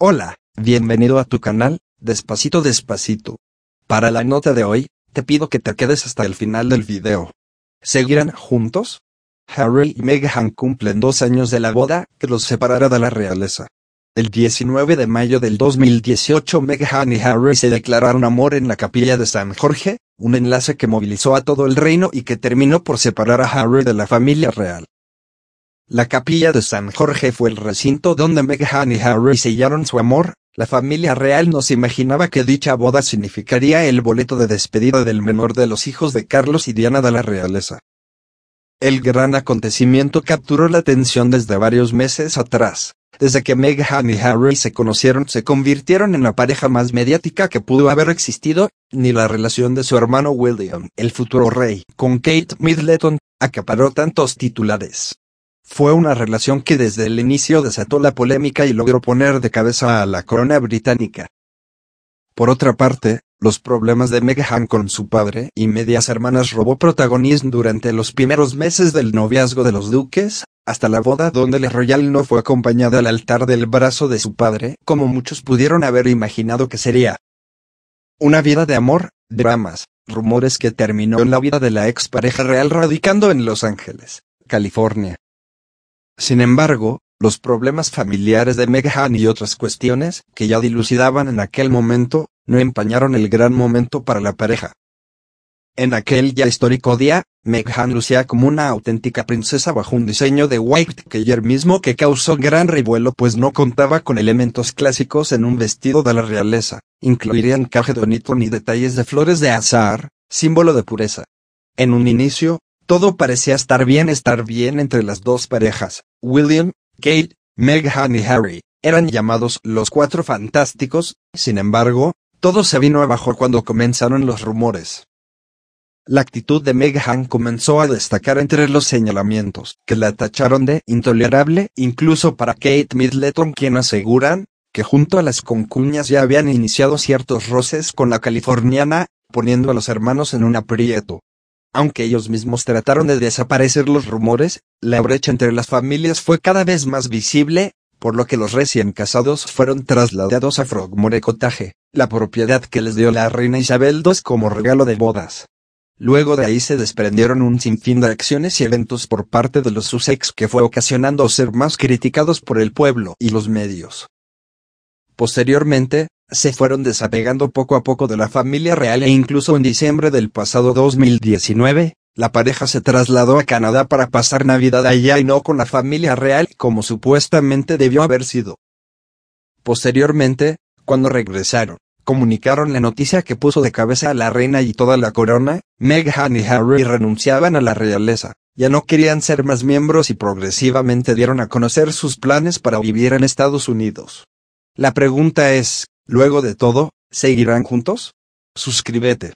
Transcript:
Hola, bienvenido a tu canal, Despacito Despacito. Para la nota de hoy, te pido que te quedes hasta el final del video. ¿Seguirán juntos? Harry y Meghan cumplen dos años de la boda que los separará de la realeza. El 19 de mayo del 2018 Meghan y Harry se declararon amor en la capilla de San Jorge, un enlace que movilizó a todo el reino y que terminó por separar a Harry de la familia real. La capilla de San Jorge fue el recinto donde Meghan y Harry sellaron su amor, la familia real no se imaginaba que dicha boda significaría el boleto de despedida del menor de los hijos de Carlos y Diana de la realeza. El gran acontecimiento capturó la atención desde varios meses atrás. Desde que Meghan y Harry se conocieron se convirtieron en la pareja más mediática que pudo haber existido, ni la relación de su hermano William, el futuro rey, con Kate Middleton, acaparó tantos titulares. Fue una relación que desde el inicio desató la polémica y logró poner de cabeza a la corona británica. Por otra parte, los problemas de Meghan con su padre y medias hermanas robó protagonismo durante los primeros meses del noviazgo de los duques, hasta la boda donde la royal no fue acompañada al altar del brazo de su padre, como muchos pudieron haber imaginado que sería. Una vida de amor, dramas, rumores que terminó en la vida de la ex pareja real radicando en Los Ángeles, California. Sin embargo, los problemas familiares de Meghan y otras cuestiones que ya dilucidaban en aquel momento, no empañaron el gran momento para la pareja. En aquel ya histórico día, Meghan lucía como una auténtica princesa bajo un diseño de White ayer mismo que causó gran revuelo pues no contaba con elementos clásicos en un vestido de la realeza, incluiría encaje bonito ni detalles de flores de azahar, símbolo de pureza. En un inicio, todo parecía estar bien estar bien entre las dos parejas. William, Kate, Meghan y Harry eran llamados los cuatro fantásticos, sin embargo, todo se vino abajo cuando comenzaron los rumores. La actitud de Meghan comenzó a destacar entre los señalamientos, que la tacharon de intolerable incluso para Kate Middleton quien aseguran, que junto a las concuñas ya habían iniciado ciertos roces con la californiana, poniendo a los hermanos en un aprieto. Aunque ellos mismos trataron de desaparecer los rumores, la brecha entre las familias fue cada vez más visible, por lo que los recién casados fueron trasladados a Frogmore Cottage, la propiedad que les dio la reina Isabel II como regalo de bodas. Luego de ahí se desprendieron un sinfín de acciones y eventos por parte de los Sussex que fue ocasionando ser más criticados por el pueblo y los medios. Posteriormente, se fueron desapegando poco a poco de la familia real e incluso en diciembre del pasado 2019, la pareja se trasladó a Canadá para pasar Navidad allá y no con la familia real como supuestamente debió haber sido. Posteriormente, cuando regresaron, comunicaron la noticia que puso de cabeza a la reina y toda la corona, Meghan y Harry renunciaban a la realeza, ya no querían ser más miembros y progresivamente dieron a conocer sus planes para vivir en Estados Unidos. La pregunta es, Luego de todo, ¿seguirán juntos? Suscríbete.